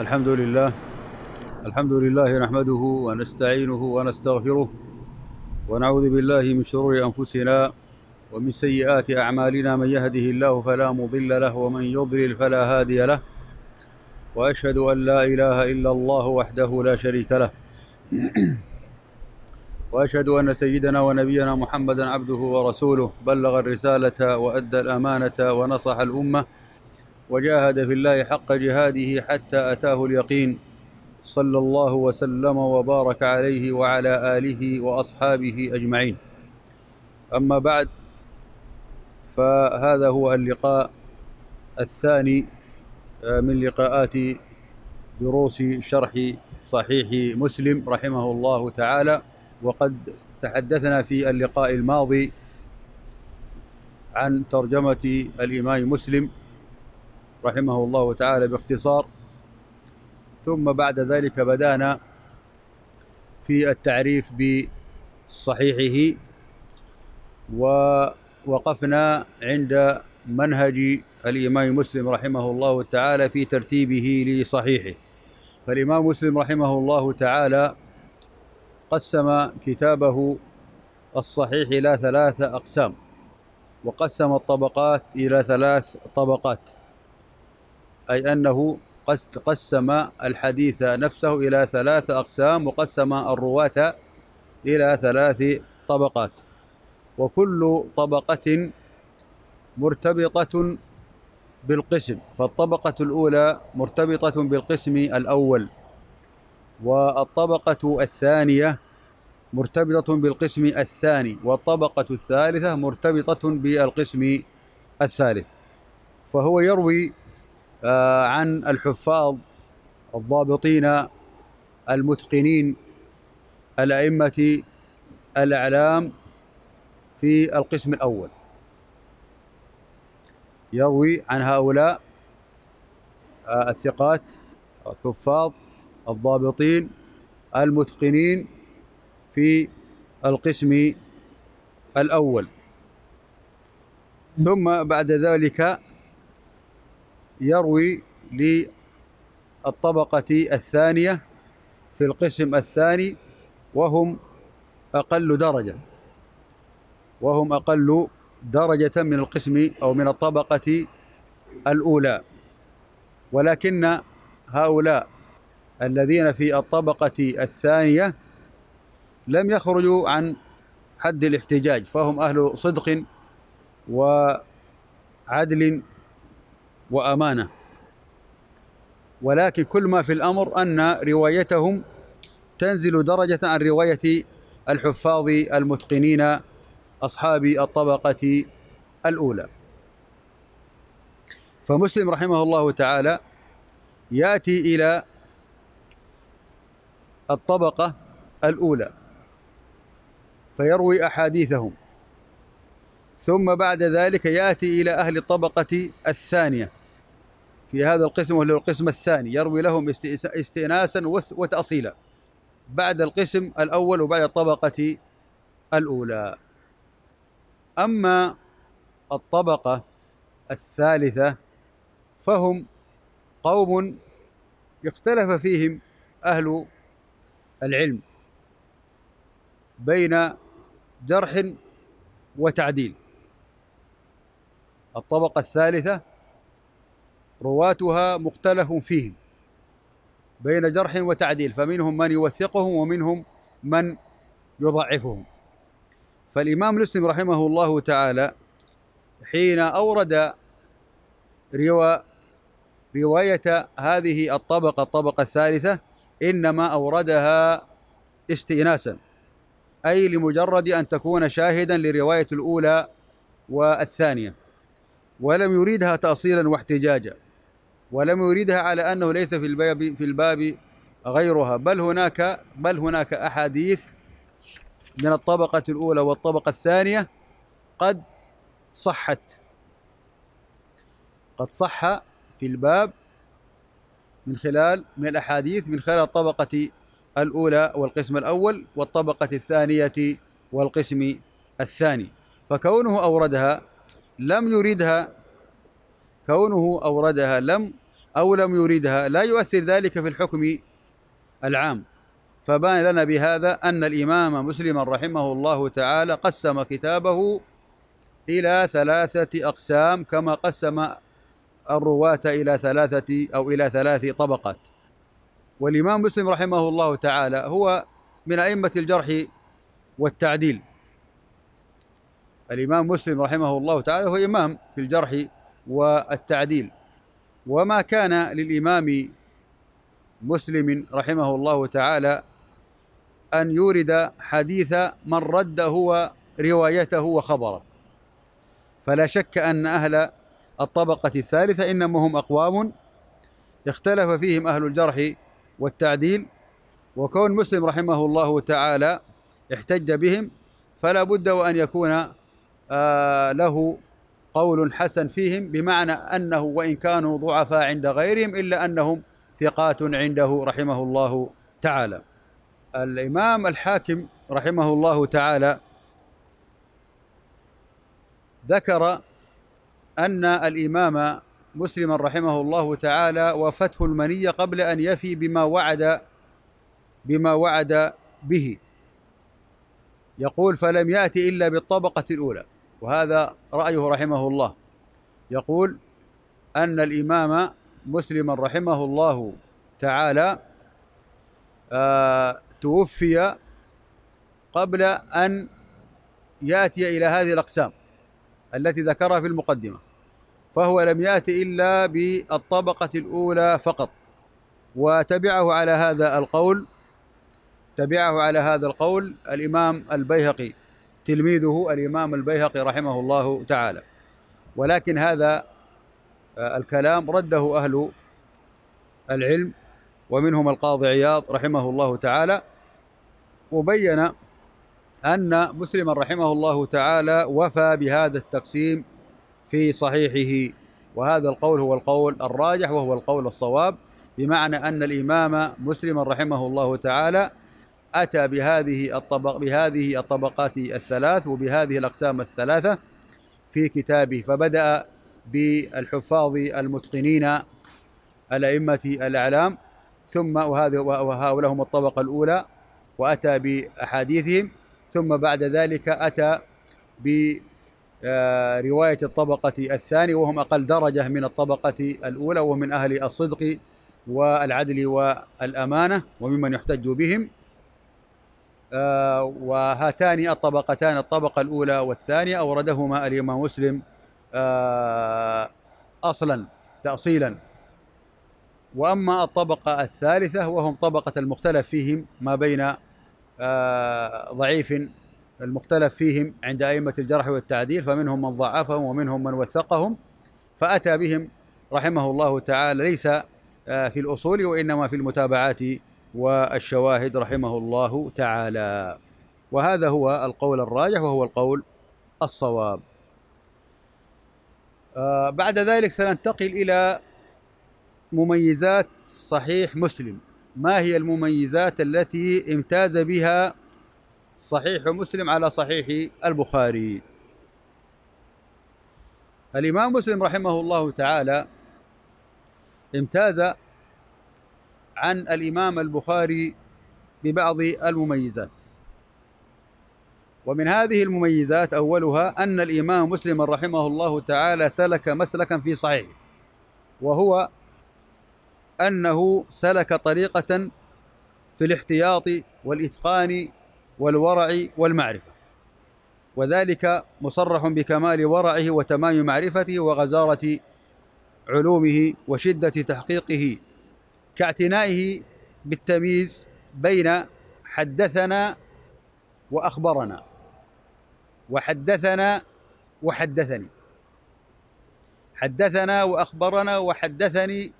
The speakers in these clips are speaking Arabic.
الحمد لله الحمد لله نحمده ونستعينه ونستغفره ونعوذ بالله من شرور أنفسنا ومن سيئات أعمالنا من يهده الله فلا مضل له ومن يضلل فلا هادي له وأشهد أن لا إله إلا الله وحده لا شريك له وأشهد أن سيدنا ونبينا محمدا عبده ورسوله بلغ الرسالة وأدى الأمانة ونصح الأمة وجاهد في الله حق جهاده حتى أتاه اليقين صلى الله وسلم وبارك عليه وعلى آله وأصحابه أجمعين أما بعد فهذا هو اللقاء الثاني آه، من لقاءات دروس شرح صحيح مسلم رحمه الله تعالى وقد تحدثنا في اللقاء الماضي عن ترجمة الإمام مسلم رحمه الله تعالى باختصار ثم بعد ذلك بدانا في التعريف بصحيحه ووقفنا عند منهج الإمام مسلم رحمه الله تعالى في ترتيبه لصحيحه فالإمام مسلم رحمه الله تعالى قسم كتابه الصحيح إلى ثلاثة أقسام وقسم الطبقات إلى ثلاث طبقات أي أنه قسم الحديث نفسه إلى ثلاث أقسام وقسم الرواة إلى ثلاث طبقات وكل طبقة مرتبطة بالقسم فالطبقة الأولى مرتبطة بالقسم الأول والطبقة الثانية مرتبطة بالقسم الثاني والطبقة الثالثة مرتبطة بالقسم الثالث فهو يروي آه، عن الحفاظ الضابطين المتقنين الأئمة الأعلام في القسم الأول يروي عن هؤلاء آه، الثقات الحفاظ الضابطين المتقنين في القسم الأول ثم بعد ذلك يروي للطبقة الثانية في القسم الثاني وهم أقل درجة وهم أقل درجة من القسم أو من الطبقة الأولى ولكن هؤلاء الذين في الطبقة الثانية لم يخرجوا عن حد الاحتجاج فهم أهل صدق وعدل وأمانة ولكن كل ما في الأمر أن روايتهم تنزل درجة عن رواية الحفاظ المتقنين أصحاب الطبقة الأولى فمسلم رحمه الله تعالى يأتي إلى الطبقة الأولى فيروي أحاديثهم ثم بعد ذلك يأتي إلى أهل الطبقة الثانية في هذا القسم وهو القسم الثاني يروي لهم استئناسا وتأصيلا بعد القسم الأول وبعد الطبقة الأولى أما الطبقة الثالثة فهم قوم اختلف فيهم أهل العلم بين جرح وتعديل الطبقة الثالثة رواتها مختلف فيهم بين جرح وتعديل فمنهم من يوثقهم ومنهم من يضعفهم فالإمام مسلم رحمه الله تعالى حين أورد روا رواية هذه الطبقة الطبقة الثالثة إنما أوردها استئناسا أي لمجرد أن تكون شاهدا لرواية الأولى والثانية ولم يريدها تأصيلا واحتجاجا ولم يريدها على أنه ليس في الباب في الباب غيرها بل هناك بل هناك أحاديث من الطبقة الأولى والطبقة الثانية قد صحت قد صح في الباب من خلال من الأحاديث من خلال الطبقة الأولى والقسم الأول والطبقة الثانية والقسم الثاني فكونه أوردها لم يردها كونه أوردها لم أو لم يريدها لا يؤثر ذلك في الحكم العام فبان لنا بهذا أن الإمام مسلم رحمه الله تعالى قسم كتابه إلى ثلاثة أقسام كما قسم الرواة إلى ثلاثة أو إلى ثلاث طبقات والإمام مسلم رحمه الله تعالى هو من أئمة الجرح والتعديل الإمام مسلم رحمه الله تعالى هو إمام في الجرح والتعديل وما كان للإمام مسلم رحمه الله تعالى أن يورد حديث من رد هو روايته وخبره فلا شك أن أهل الطبقة الثالثة إنما هم أقوام اختلف فيهم أهل الجرح والتعديل وكون مسلم رحمه الله تعالى احتج بهم فلا بد وأن يكون آه، له قول حسن فيهم بمعنى أنه وإن كانوا ضعفاء عند غيرهم إلا أنهم ثقات عنده رحمه الله تعالى الإمام الحاكم رحمه الله تعالى ذكر أن الإمام مسلما رحمه الله تعالى وفته المنية قبل أن يفي بما وعد بما وعد به يقول فلم يأتي إلا بالطبقة الأولى وهذا رأيه رحمه الله يقول أن الإمام مسلما رحمه الله تعالى آه توفي قبل أن يأتي إلى هذه الأقسام التي ذكرها في المقدمة فهو لم يأتي إلا بالطبقة الأولى فقط وتبعه على هذا القول تبعه على هذا القول الإمام البيهقي تلميذه الإمام البيهقي رحمه الله تعالى ولكن هذا آه، الكلام رده أهل العلم ومنهم القاضي عياض رحمه الله تعالى وبين أن مسلما رحمه الله تعالى وفى بهذا التقسيم في صحيحه وهذا القول هو القول الراجح وهو القول الصواب بمعنى أن الإمام مسلما رحمه الله تعالى أتى بهذه الطبق بهذه الطبقات الثلاث وبهذه الأقسام الثلاثة في كتابه فبدأ بالحفاظ المتقنين الأئمة الأعلام ثم وهذا وهؤلاء هم الطبقة الأولى وأتى بأحاديثهم ثم بعد ذلك أتى برواية آه، الطبقة الثانية وهم أقل درجة من الطبقة الأولى ومن أهل الصدق والعدل والأمانة وممن يحتج بهم آه، وهاتان الطبقتان الطبقة الأولى والثانية أوردهما اليوم مسلم آه، أصلا تأصيلا وأما الطبقة الثالثة وهم طبقة المختلف فيهم ما بين آه، ضعيف المختلف فيهم عند أئمة الجرح والتعديل فمنهم من ضعفهم ومنهم من وثقهم فأتى بهم رحمه الله تعالى ليس في الأصول وإنما في المتابعات والشواهد رحمه الله تعالى وهذا هو القول الراجح وهو القول الصواب آه بعد ذلك سننتقل إلى مميزات صحيح مسلم ما هي المميزات التي امتاز بها صحيح مسلم على صحيح البخاري الإمام مسلم رحمه الله تعالى امتاز عن الإمام البخاري ببعض المميزات ومن هذه المميزات أولها أن الإمام مسلم رحمه الله تعالى سلك مسلكا في صحيحه وهو أنه سلك طريقة في الاحتياط والإتقان والورع والمعرفة وذلك مصرح بكمال ورعه وتمام معرفته وغزارة علومه وشدة تحقيقه كاعتنائه بالتمييز بين حدثنا واخبرنا وحدثنا وحدثني حدثنا واخبرنا وحدثني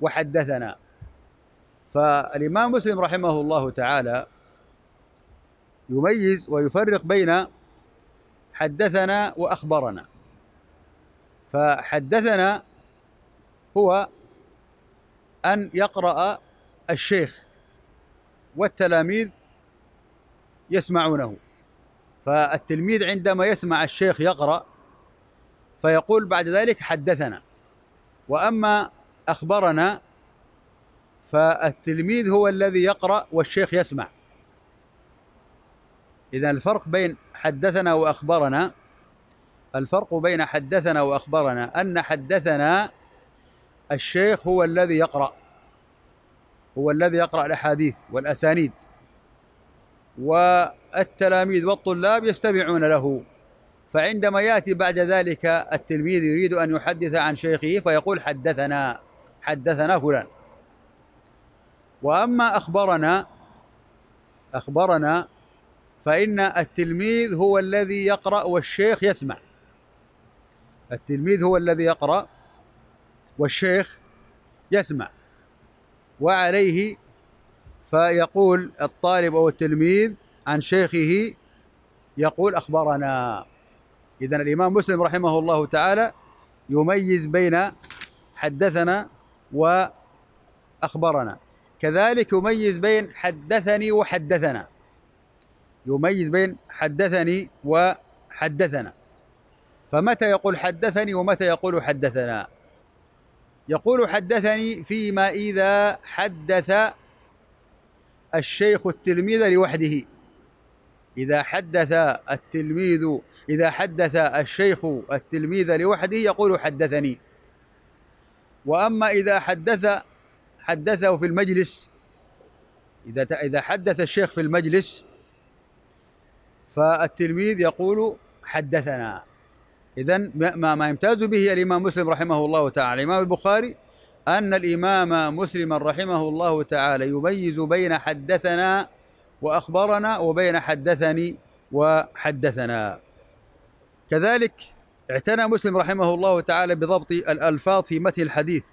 وحدثنا فالامام مسلم رحمه الله تعالى يميز ويفرق بين حدثنا واخبرنا فحدثنا هو أن يقرأ الشيخ والتلاميذ يسمعونه فالتلميذ عندما يسمع الشيخ يقرأ فيقول بعد ذلك حدثنا وأما أخبرنا فالتلميذ هو الذي يقرأ والشيخ يسمع إذا الفرق بين حدثنا وأخبرنا الفرق بين حدثنا وأخبرنا أن حدثنا الشيخ هو الذي يقرأ هو الذي يقرأ الأحاديث والأسانيد والتلاميذ والطلاب يستمعون له فعندما ياتي بعد ذلك التلميذ يريد ان يحدث عن شيخه فيقول حدثنا حدثنا فلان واما اخبرنا اخبرنا فان التلميذ هو الذي يقرا والشيخ يسمع التلميذ هو الذي يقرا والشيخ يسمع وعليه فيقول الطالب او التلميذ عن شيخه يقول اخبرنا اذا الامام مسلم رحمه الله تعالى يميز بين حدثنا واخبرنا كذلك يميز بين حدثني وحدثنا يميز بين حدثني وحدثنا فمتى يقول حدثني ومتى يقول حدثنا يقول حدثني فيما إذا حدث الشيخ التلميذ لوحده إذا حدث التلميذ إذا حدث الشيخ التلميذ لوحده يقول حدثني وأما إذا حدث حدثه في المجلس إذا إذا حدث الشيخ في المجلس فالتلميذ يقول حدثنا إذا ما, ما يمتاز به الإمام مسلم رحمه الله تعالى الإمام البخاري أن الإمام مسلم رحمه الله تعالى يميز بين حدثنا وأخبرنا وبين حدثني وحدثنا كذلك اعتنى مسلم رحمه الله تعالى بضبط الألفاظ في متن الحديث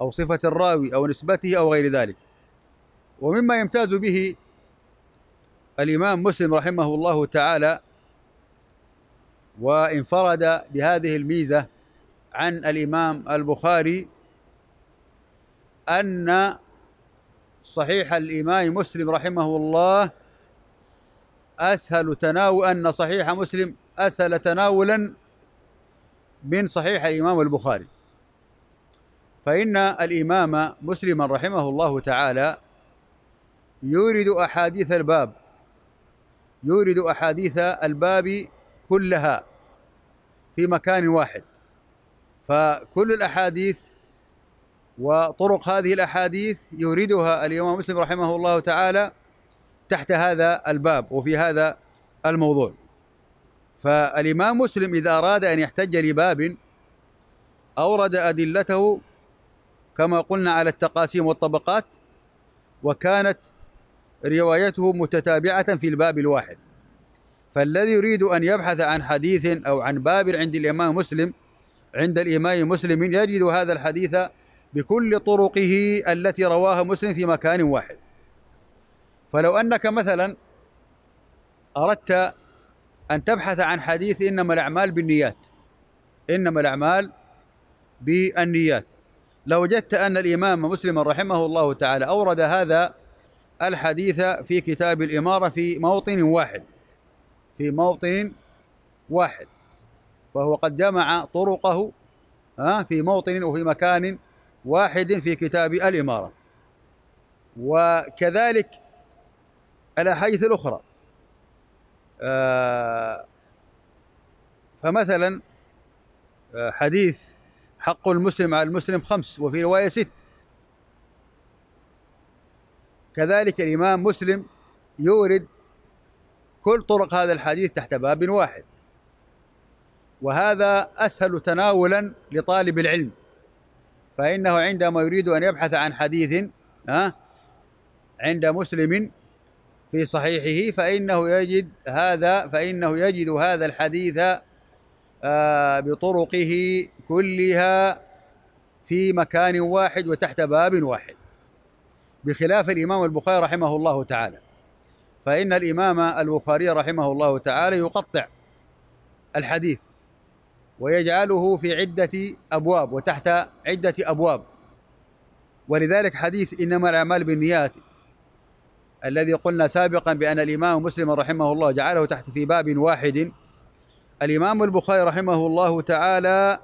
أو صفة الراوي أو نسبته أو غير ذلك ومما يمتاز به الإمام مسلم رحمه الله تعالى وانفرد بهذه الميزة عن الإمام البخاري أن صحيح الإمام مسلم رحمه الله أسهل تناول أن صحيح مسلم أسهل تناولا من صحيح الإمام البخاري فإن الإمام مسلما رحمه الله تعالى يورد أحاديث الباب يورد أحاديث الباب كلها في مكان واحد فكل الأحاديث وطرق هذه الأحاديث يوردها الإمام مسلم رحمه الله تعالى تحت هذا الباب وفي هذا الموضوع فالإمام مسلم إذا أراد أن يحتج لباب أورد أدلته كما قلنا على التقاسيم والطبقات وكانت روايته متتابعة في الباب الواحد فالذي يريد أن يبحث عن حديث أو عن باب عند الإمام مسلم عند الإمام مسلم يجد هذا الحديث بكل طرقه التي رواها مسلم في مكان واحد فلو أنك مثلا أردت أن تبحث عن حديث إنما الأعمال بالنيات إنما الأعمال بالنيات لوجدت أن الإمام مسلم رحمه الله تعالى أورد هذا الحديث في كتاب الإمارة في موطن واحد في موطن واحد فهو قد جمع طرقه في موطن وفي مكان واحد في كتاب الإمارة وكذلك الأحاديث الأخرى آه، فمثلا آه، حديث حق المسلم على المسلم خمس وفي رواية ست كذلك الإمام مسلم يورد كل طرق هذا الحديث تحت باب واحد وهذا اسهل تناولا لطالب العلم فانه عندما يريد ان يبحث عن حديث ها عند مسلم في صحيحه فانه يجد هذا فانه يجد هذا الحديث آه، بطرقه كلها في مكان واحد وتحت باب واحد بخلاف الامام البخاري رحمه الله تعالى فإن الإمام البخاري رحمه الله تعالى يقطع الحديث ويجعله في عدة أبواب وتحت عدة أبواب ولذلك حديث إنما الأعمال بالنيات الذي قلنا سابقا بأن الإمام مسلم رحمه الله جعله تحت في باب واحد الإمام البخاري رحمه الله تعالى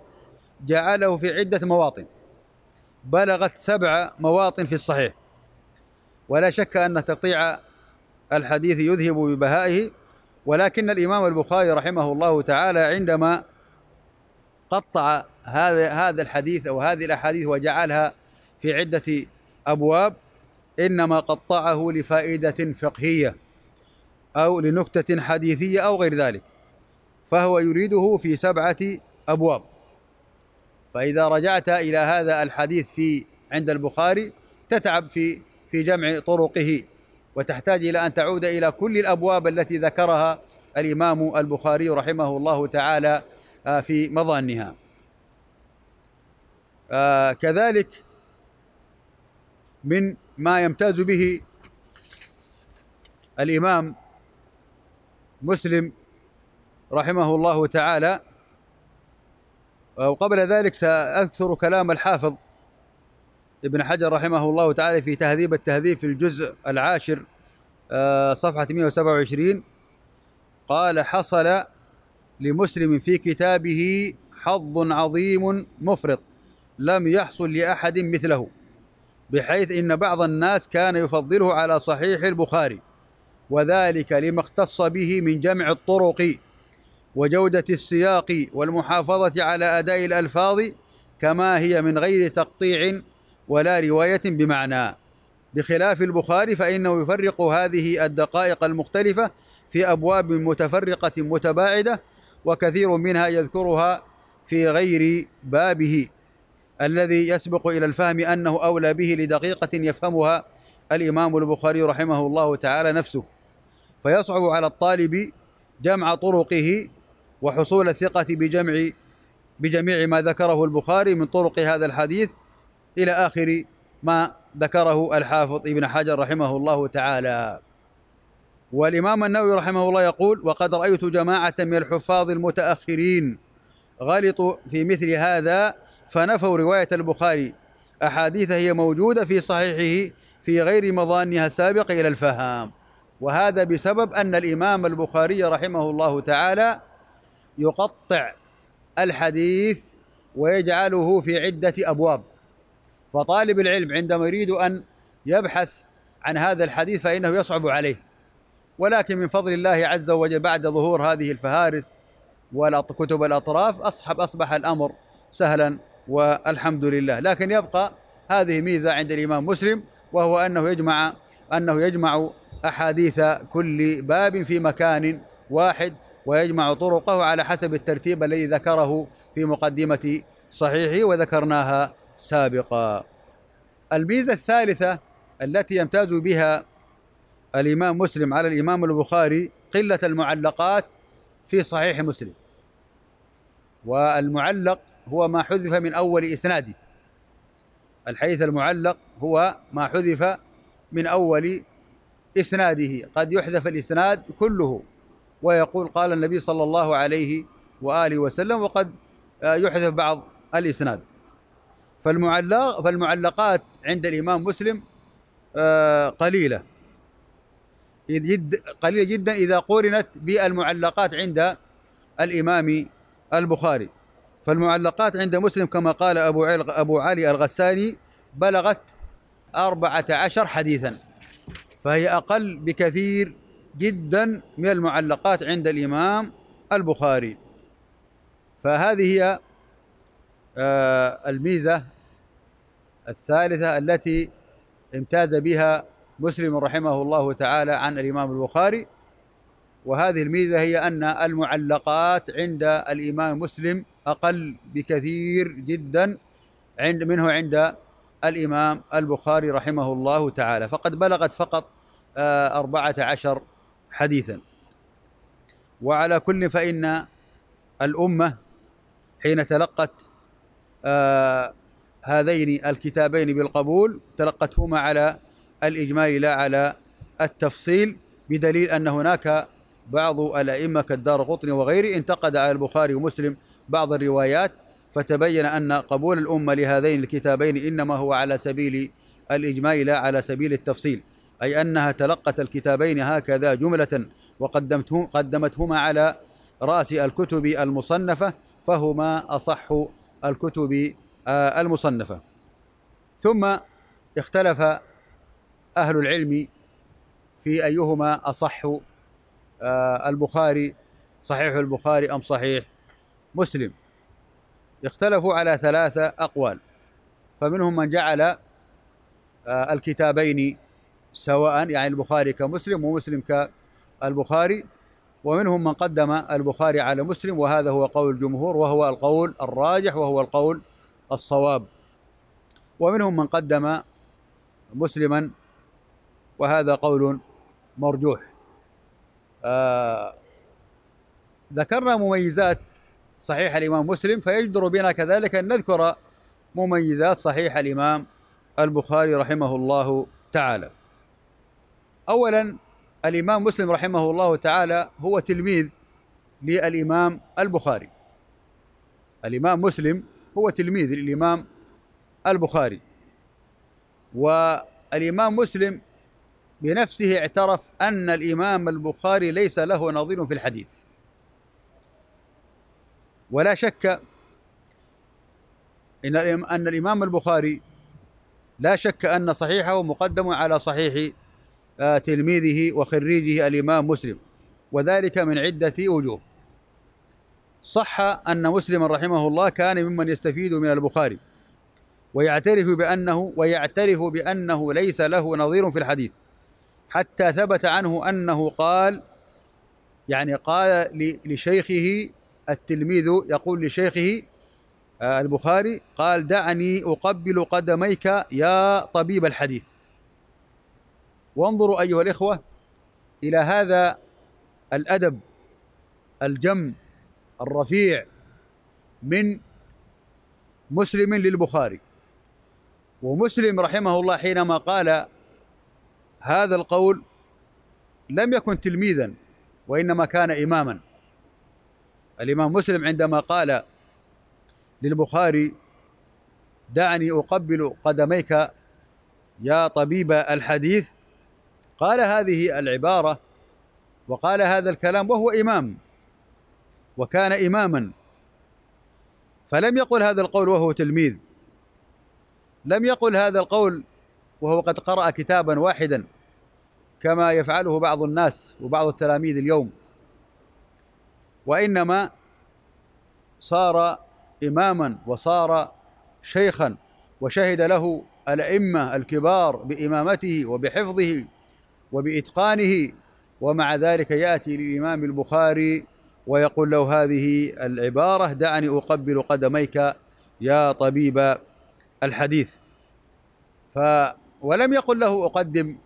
جعله في عدة مواطن بلغت سبع مواطن في الصحيح ولا شك أن تقطيع الحديث يذهب ببهائه ولكن الإمام البخاري رحمه الله تعالى عندما قطع هذا هذا الحديث أو هذه الأحاديث وجعلها في عدة أبواب إنما قطعه لفائدة فقهية أو لنكتة حديثية أو غير ذلك فهو يريده في سبعة أبواب فإذا رجعت إلى هذا الحديث في عند البخاري تتعب في في جمع طرقه وتحتاج إلى أن تعود إلى كل الأبواب التي ذكرها الإمام البخاري رحمه الله تعالى آه، في مظانها آه، كذلك من ما يمتاز به الإمام مسلم رحمه الله تعالى وقبل ذلك سأذكر كلام الحافظ ابن حجر رحمه الله تعالى في تهذيب التهذيب في الجزء العاشر آه، صفحة 127 قال حصل لمسلم في كتابه حظ عظيم مفرط لم يحصل لأحد مثله بحيث إن بعض الناس كان يفضله على صحيح البخاري وذلك لما اختص به من جمع الطرق وجودة السياق والمحافظة على أداء الألفاظ كما هي من غير تقطيع ولا رواية بمعنى بخلاف البخاري فإنه يفرق هذه الدقائق المختلفة في أبواب متفرقة متباعدة وكثير منها يذكرها في غير بابه الذي يسبق إلى الفهم أنه أولى به لدقيقة يفهمها الإمام البخاري رحمه الله تعالى نفسه فيصعب على الطالب جمع طرقه وحصول الثقة بجمع بجميع ما ذكره البخاري من طرق هذا الحديث إلى آخر ما ذكره الحافظ ابن حجر رحمه الله تعالى والإمام النووي رحمه الله يقول وقد رأيت جماعة من الحفاظ المتأخرين غلطوا في مثل هذا فنفوا رواية البخاري أحاديث هي موجودة في صحيحه في غير مظانها السابقة إلى الفهام وهذا بسبب أن الإمام البخاري رحمه الله تعالى يقطع الحديث ويجعله في عدة أبواب فطالب العلم عندما يريد أن يبحث عن هذا الحديث فإنه يصعب عليه ولكن من فضل الله عز وجل بعد ظهور هذه الفهارس وكتب الأطراف أصحب أصبح الأمر سهلا والحمد لله لكن يبقى هذه ميزة عند الإمام مسلم وهو أنه يجمع أنه يجمع أحاديث كل باب في مكان واحد ويجمع طرقه على حسب الترتيب الذي ذكره في مقدمة صحيحه وذكرناها سابقا الميزة الثالثة التي يمتاز بها الإمام مسلم على الإمام البخاري قلة المعلقات في صحيح مسلم والمعلق هو ما حذف من أول إسناده الحديث المعلق هو ما حذف من أول إسناده قد يحذف الإسناد كله ويقول قال النبي صلى الله عليه وآله وسلم وقد يحذف بعض الإسناد فالمعلق فالمعلقات عند الإمام مسلم آه، قليلة جد قليلة جدا إذا قورنت بالمعلقات عند الإمام البخاري فالمعلقات عند مسلم كما قال أبو أبو علي الغساني بلغت أربعة عشر حديثا فهي أقل بكثير جدا من المعلقات عند الإمام البخاري فهذه هي آه، الميزة الثالثة التي امتاز بها مسلم رحمه الله تعالى عن الإمام البخاري وهذه الميزة هي أن المعلقات عند الإمام مسلم أقل بكثير جدا عند منه عند الإمام البخاري رحمه الله تعالى فقد بلغت فقط آه، أربعة عشر حديثا وعلى كل فإن الأمة حين تلقت آه، هذين الكتابين بالقبول تلقتهما على الإجمال لا على التفصيل بدليل أن هناك بعض الأئمة كالدار قطني وغيره انتقد على البخاري ومسلم بعض الروايات فتبين أن قبول الأمة لهذين الكتابين إنما هو على سبيل الإجمال لا على سبيل التفصيل أي أنها تلقت الكتابين هكذا جملة وقدمتهما على رأس الكتب المصنفة فهما أصح الكتب آه، المصنفة ثم اختلف أهل العلم في أيهما أصح آه، البخاري صحيح البخاري أم صحيح مسلم اختلفوا على ثلاثة أقوال فمنهم من جعل آه، الكتابين سواء يعني البخاري كمسلم ومسلم كالبخاري ومنهم من قدم البخاري على مسلم وهذا هو قول الجمهور وهو القول الراجح وهو القول الصواب ومنهم من قدم مسلما وهذا قول مرجوح آه ذكرنا مميزات صحيح الإمام مسلم فيجدر بنا كذلك أن نذكر مميزات صحيح الإمام البخاري رحمه الله تعالى أولا الإمام مسلم رحمه الله تعالى هو تلميذ للإمام البخاري الإمام مسلم هو تلميذ للإمام البخاري والإمام مسلم بنفسه اعترف أن الإمام البخاري ليس له نظير في الحديث ولا شك إن أن الإمام البخاري لا شك أن صحيحه مقدم على صحيح آه، تلميذه وخريجه الإمام مسلم وذلك من عدة وجوه صح أن مسلما رحمه الله كان ممن يستفيد من البخاري ويعترف بأنه ويعترف بأنه ليس له نظير في الحديث حتى ثبت عنه أنه قال يعني قال لشيخه التلميذ يقول لشيخه آه، البخاري قال دعني أقبل قدميك يا طبيب الحديث وانظروا ايها الاخوه الى هذا الادب الجم الرفيع من مسلم للبخاري ومسلم رحمه الله حينما قال هذا القول لم يكن تلميذا وانما كان اماما الامام مسلم عندما قال للبخاري دعني اقبل قدميك يا طبيب الحديث قال هذه العبارة وقال هذا الكلام وهو إمام وكان إماما فلم يقل هذا القول وهو تلميذ لم يقل هذا القول وهو قد قرأ كتابا واحدا كما يفعله بعض الناس وبعض التلاميذ اليوم وإنما صار إماما وصار شيخا وشهد له الأئمة الكبار بإمامته وبحفظه وبإتقانه ومع ذلك يأتي للإمام البخاري ويقول له هذه العبارة دعني أقبل قدميك يا طبيب الحديث ف ولم يقل له أقدم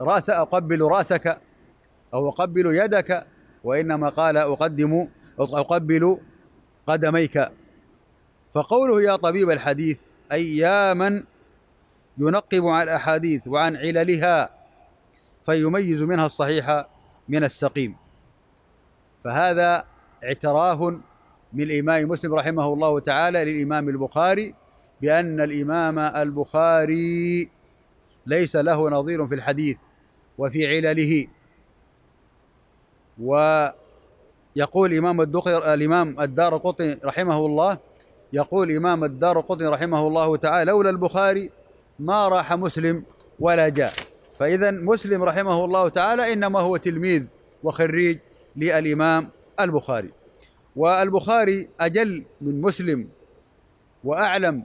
رأس أقبل رأسك أو أقبل يدك وإنما قال أقدم أقبل قدميك فقوله يا طبيب الحديث أي يا من ينقب عن الأحاديث وعن عللها فيميز منها الصحيح من السقيم فهذا اعتراف من الإمام مسلم رحمه الله تعالى للإمام البخاري بأن الإمام البخاري ليس له نظير في الحديث وفي علله ويقول الإمام الدقر الإمام الدار قطني رحمه الله يقول الإمام الدار قطني رحمه الله تعالى لولا البخاري ما راح مسلم ولا جاء فإذا مسلم رحمه الله تعالى إنما هو تلميذ وخريج للإمام البخاري والبخاري أجل من مسلم وأعلم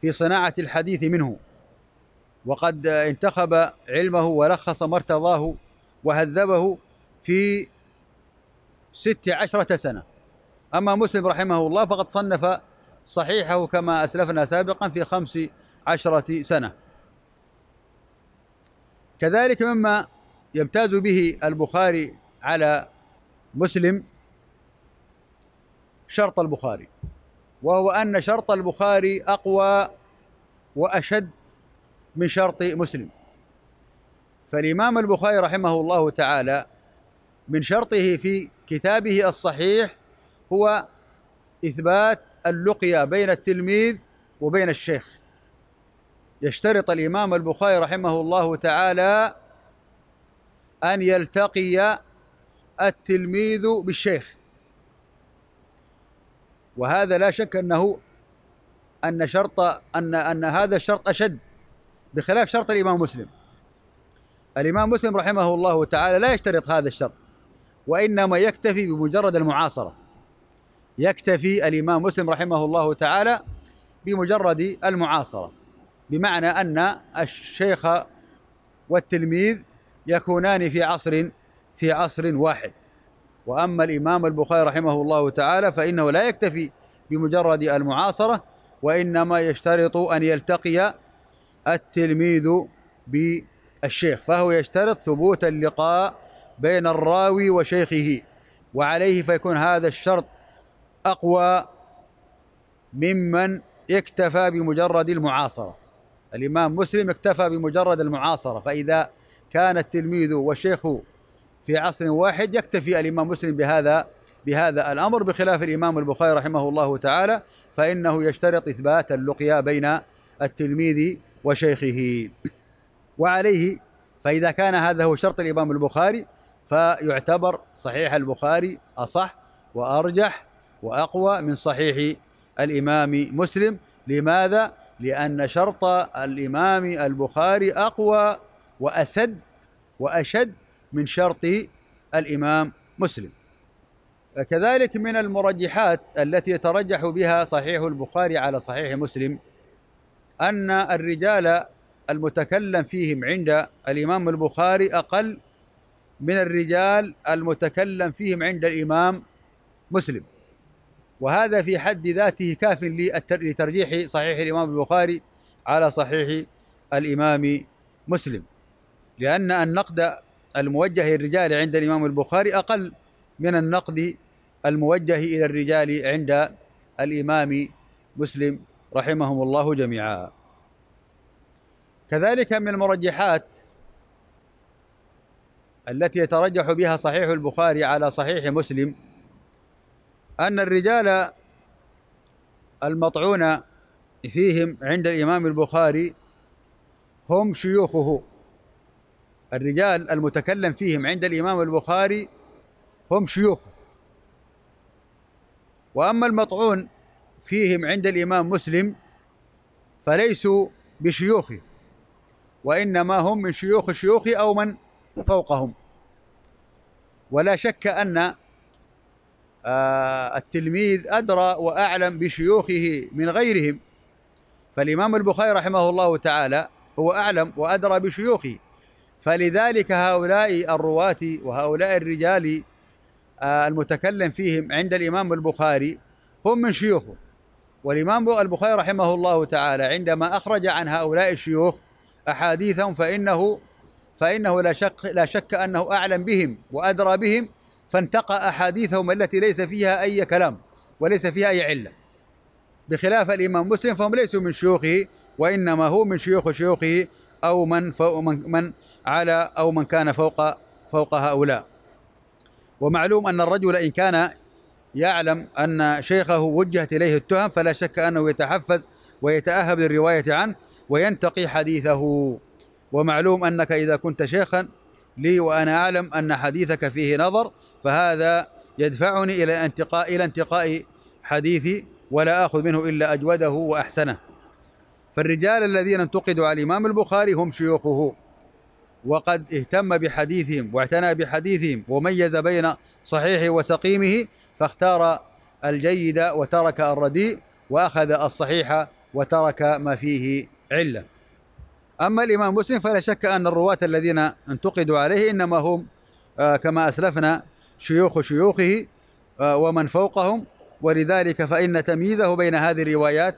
في صناعة الحديث منه وقد انتخب علمه ولخص ما ارتضاه وهذبه في ست عشرة سنة أما مسلم رحمه الله فقد صنف صحيحه كما أسلفنا سابقا في خمس عشرة سنة كذلك مما يمتاز به البخاري على مسلم شرط البخاري وهو ان شرط البخاري اقوى واشد من شرط مسلم فالامام البخاري رحمه الله تعالى من شرطه في كتابه الصحيح هو اثبات اللقيا بين التلميذ وبين الشيخ يشترط الإمام البخاري رحمه الله تعالى أن يلتقي التلميذ بالشيخ وهذا لا شك أنه أن شرط أن أن هذا الشرط أشد بخلاف شرط الإمام مسلم الإمام مسلم رحمه الله تعالى لا يشترط هذا الشرط وإنما يكتفي بمجرد المعاصرة يكتفي الإمام مسلم رحمه الله تعالى بمجرد المعاصرة بمعنى أن الشيخ والتلميذ يكونان في عصر في عصر واحد وأما الإمام البخاري رحمه الله تعالى فإنه لا يكتفي بمجرد المعاصرة وإنما يشترط أن يلتقي التلميذ بالشيخ فهو يشترط ثبوت اللقاء بين الراوي وشيخه وعليه فيكون هذا الشرط أقوى ممن اكتفى بمجرد المعاصرة الإمام مسلم اكتفى بمجرد المعاصرة فإذا كان التلميذ والشيخ في عصر واحد يكتفي الإمام مسلم بهذا بهذا الأمر بخلاف الإمام البخاري رحمه الله تعالى فإنه يشترط إثبات اللقيا بين التلميذ وشيخه وعليه فإذا كان هذا هو شرط الإمام البخاري فيعتبر صحيح البخاري أصح وأرجح وأقوى من صحيح الإمام مسلم لماذا؟ لأن شرط الإمام البخاري أقوى وأسد وأشد من شرط الإمام مسلم كذلك من المرجحات التي يترجح بها صحيح البخاري على صحيح مسلم أن الرجال المتكلم فيهم عند الإمام البخاري أقل من الرجال المتكلم فيهم عند الإمام مسلم وهذا في حد ذاته كاف لترجيح صحيح الإمام البخاري على صحيح الإمام مسلم لأن النقد الموجه للرجال عند الإمام البخاري أقل من النقد الموجه إلى الرجال عند الإمام مسلم رحمهم الله جميعا كذلك من المرجحات التي يترجح بها صحيح البخاري على صحيح مسلم أن الرجال المطعون فيهم عند الإمام البخاري هم شيوخه الرجال المتكلم فيهم عند الإمام البخاري هم شيوخه وأما المطعون فيهم عند الإمام مسلم فليسوا بشيوخه وإنما هم من شيوخ شيوخه أو من فوقهم ولا شك أن آه، التلميذ أدرى وأعلم بشيوخه من غيرهم فالإمام البخاري رحمه الله تعالى هو أعلم وأدرى بشيوخه فلذلك هؤلاء الرواة وهؤلاء الرجال آه، المتكلم فيهم عند الإمام البخاري هم من شيوخه والإمام البخاري رحمه الله تعالى عندما أخرج عن هؤلاء الشيوخ أحاديثهم فإنه فإنه لا شك لا شك أنه أعلم بهم وأدرى بهم فانتقى أحاديثهم التي ليس فيها أي كلام وليس فيها أي علة بخلاف الإمام مسلم فهم ليسوا من شيوخه وإنما هو من شيوخ شيوخه أو من فوق من, من على أو من كان فوق فوق هؤلاء ومعلوم أن الرجل إن كان يعلم أن شيخه وجهت إليه التهم فلا شك أنه يتحفز ويتأهب للرواية عنه وينتقي حديثه ومعلوم أنك إذا كنت شيخا لي وأنا أعلم أن حديثك فيه نظر فهذا يدفعني إلى انتقاء إلى انتقاء حديثي ولا آخذ منه إلا أجوده وأحسنه فالرجال الذين انتقدوا على الإمام البخاري هم شيوخه وقد اهتم بحديثهم واعتنى بحديثهم وميز بين صحيحه وسقيمه فاختار الجيد وترك الرديء واخذ الصحيح وترك ما فيه عله. اما الامام مسلم فلا شك ان الرواة الذين انتقدوا عليه انما هم آه، كما اسلفنا شيوخ شيوخه آه، ومن فوقهم ولذلك فإن تمييزه بين هذه الروايات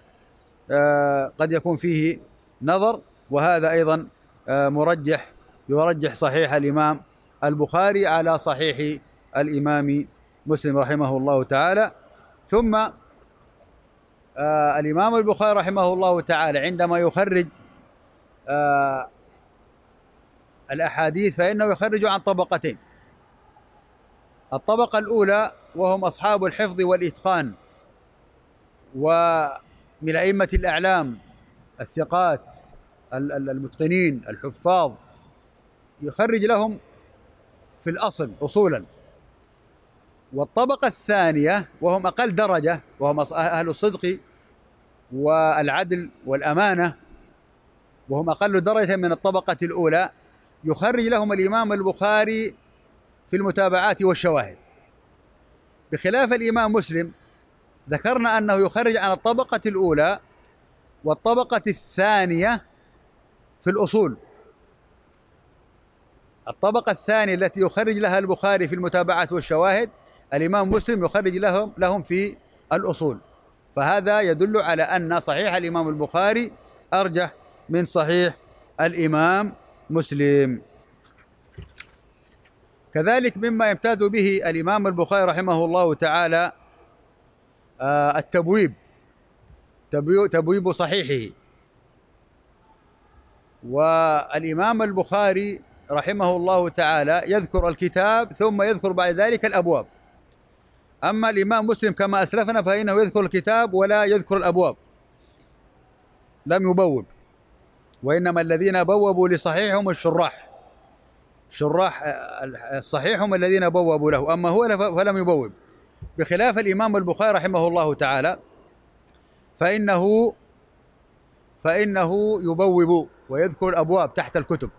آه، قد يكون فيه نظر وهذا أيضا آه، مرجح يرجح صحيح الإمام البخاري على صحيح الإمام مسلم رحمه الله تعالى ثم الإمام البخاري رحمه الله تعالى عندما يخرج الأحاديث فإنه يخرج عن طبقتين الطبقة الأولى وهم أصحاب الحفظ والإتقان ومن أئمة الأعلام الثقات المتقنين الحفاظ يخرج لهم في الأصل أصولا والطبقة الثانية وهم أقل درجة وهم أهل الصدق والعدل والأمانة وهم أقل درجة من الطبقة الأولى يخرج لهم الإمام البخاري في المتابعات والشواهد بخلاف الإمام مسلم ذكرنا أنه يخرج عن الطبقة الأولى والطبقة الثانية في الأصول الطبقة الثانية التي يخرج لها البخاري في المتابعات والشواهد الإمام مسلم يخرج لهم لهم في الأصول فهذا يدل على أن صحيح الإمام البخاري أرجح من صحيح الإمام مسلم كذلك مما يمتاز به الإمام البخاري رحمه الله تعالى آه، التبويب تبويب صحيحه والإمام البخاري رحمه الله تعالى يذكر الكتاب ثم يذكر بعد ذلك الأبواب أما الإمام مسلم كما أسلفنا فإنه يذكر الكتاب ولا يذكر الأبواب لم يبوب وإنما الذين بوبوا لصحيحهم الشراح شراح آه، الصحيح آه، هم الذين بوبوا له أما هو فلم يبوب بخلاف الإمام البخاري رحمه الله تعالى فإنه فإنه يبوب ويذكر الأبواب تحت الكتب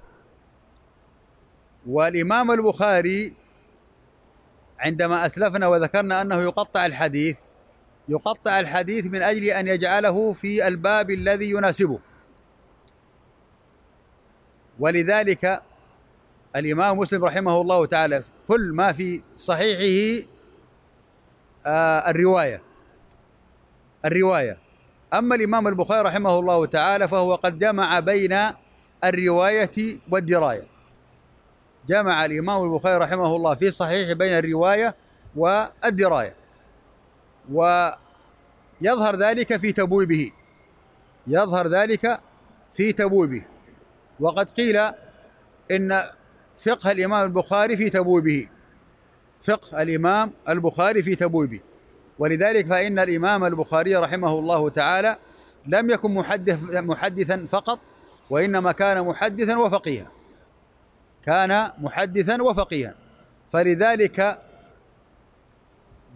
والإمام البخاري عندما أسلفنا وذكرنا أنه يقطع الحديث يقطع الحديث من أجل أن يجعله في الباب الذي يناسبه ولذلك الإمام مسلم رحمه الله تعالى كل ما في صحيحه آه الرواية الرواية أما الإمام البخاري رحمه الله تعالى فهو قد جمع بين الرواية والدراية جمع الإمام البخاري رحمه الله في صحيح بين الرواية والدراية ويظهر ذلك في تبويبه يظهر ذلك في تبويبه وقد قيل إن فقه الإمام البخاري في تبويبه فقه الإمام البخاري في تبويبه ولذلك فإن الإمام البخاري رحمه الله تعالى لم يكن محدث محدثا فقط وإنما كان محدثا وفقيها كان محدثا وفقيها فلذلك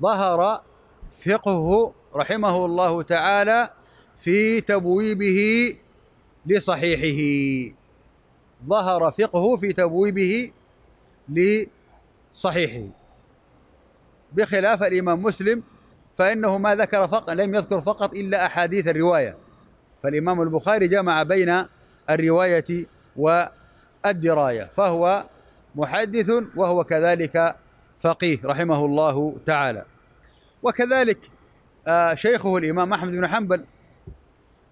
ظهر فقهه رحمه الله تعالى في تبويبه لصحيحه ظهر فقهه في تبويبه لصحيحه بخلاف الإمام مسلم فإنه ما ذكر فقط لم يذكر فقط إلا أحاديث الرواية فالإمام البخاري جمع بين الرواية والدراية فهو محدث وهو كذلك فقيه رحمه الله تعالى وكذلك آه، شيخه الإمام أحمد بن حنبل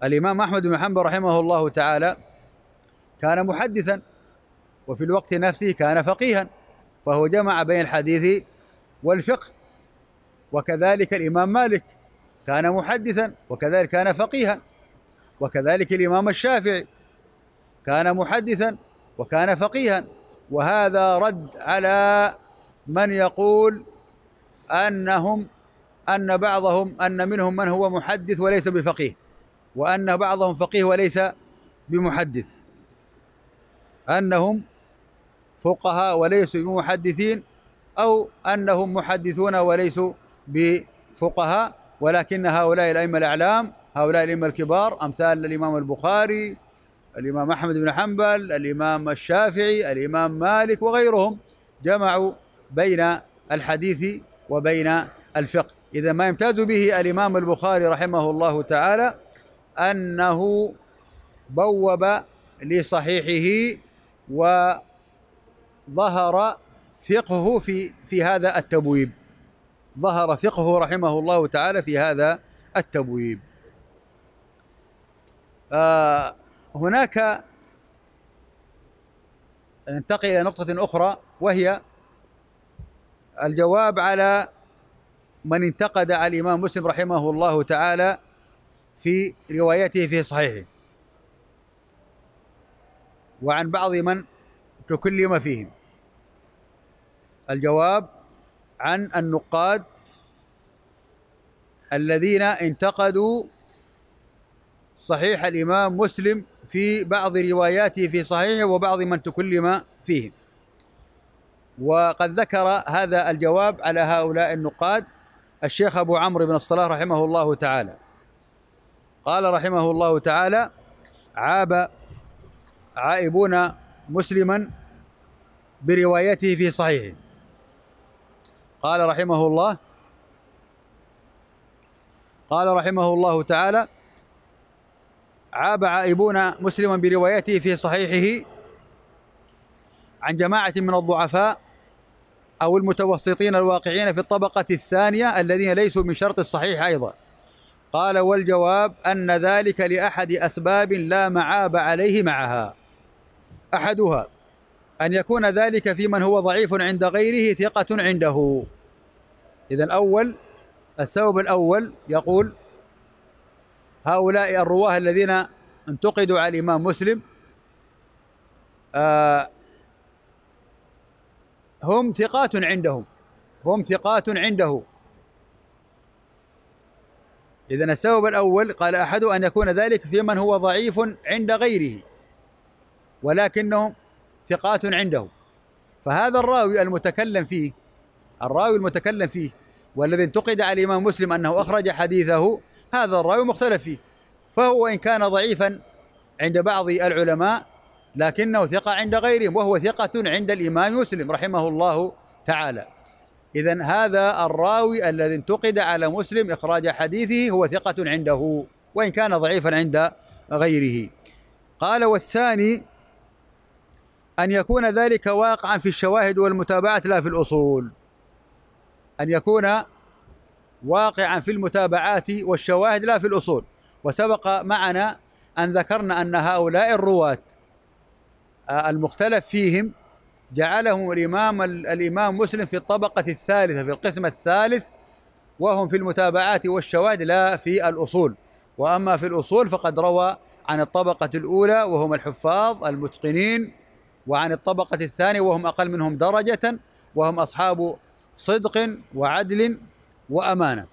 الإمام أحمد بن حنبل رحمه الله تعالى كان محدثا وفي الوقت نفسه كان فقيها فهو جمع بين الحديث والفقه وكذلك الإمام مالك كان محدثا وكذلك كان فقيها وكذلك الإمام الشافعي كان محدثا وكان فقيها وهذا رد على من يقول أنهم أن بعضهم أن منهم من هو محدث وليس بفقيه وأن بعضهم فقيه وليس بمحدث أنهم فقهاء وليسوا بمحدثين أو أنهم محدثون وليسوا بفقهاء ولكن هؤلاء الأئمة الأعلام هؤلاء الأئمة الكبار أمثال الإمام البخاري الإمام أحمد بن حنبل الإمام الشافعي الإمام مالك وغيرهم جمعوا بين الحديث وبين الفقه إذا ما يمتاز به الإمام البخاري رحمه الله تعالى أنه بوب لصحيحه وظهر فقهه في في هذا التبويب ظهر فقهه رحمه الله تعالى في هذا التبويب آه هناك ننتقل إلى نقطة أخرى وهي الجواب على من انتقد على الإمام مسلم رحمه الله تعالى في روايته في صحيحه وعن بعض من تكلم فيهم الجواب عن النقاد الذين انتقدوا صحيح الإمام مسلم في بعض رواياته في صحيحه وبعض من تكلم فيهم وقد ذكر هذا الجواب على هؤلاء النقاد الشيخ أبو عمرو بن الصلاح رحمه الله تعالى قال رحمه الله تعالى عاب عائبون مسلما بروايته في صحيحه قال رحمه الله قال رحمه الله تعالى عاب عائبون مسلما بروايته في صحيحه عن جماعة من الضعفاء أو المتوسطين الواقعين في الطبقة الثانية الذين ليسوا من شرط الصحيح أيضا قال والجواب أن ذلك لأحد أسباب لا معاب عليه معها احدها ان يكون ذلك في من هو ضعيف عند غيره ثقه عنده اذا الاول السبب الاول يقول هؤلاء الرواه الذين انتقدوا على الامام مسلم آه هم ثقات عندهم هم ثقات عنده إذا السبب الأول قال أحد أن يكون ذلك في من هو ضعيف عند غيره ولكنهم ثقات عنده فهذا الراوي المتكلم فيه الراوي المتكلم فيه والذي انتقد على الإمام مسلم أنه أخرج حديثه هذا الراوي مختلف فيه فهو إن كان ضعيفا عند بعض العلماء لكنه ثقة عند غيرهم وهو ثقة عند الإمام مسلم رحمه الله تعالى إذا هذا الراوي الذي انتقد على مسلم إخراج حديثه هو ثقة عنده وإن كان ضعيفا عند غيره قال والثاني أن يكون ذلك واقعا في الشواهد والمتابعات لا في الأصول أن يكون واقعا في المتابعات والشواهد لا في الأصول وسبق معنا أن ذكرنا أن هؤلاء الرواة آه، المختلف فيهم جعلهم الإمام الإمام مسلم في الطبقة الثالثة في القسم الثالث وهم في المتابعات والشواهد لا في الأصول وأما في الأصول فقد روى عن الطبقة الأولى وهم الحفاظ المتقنين وعن الطبقة الثانية وهم أقل منهم درجة وهم أصحاب صدق وعدل وأمانة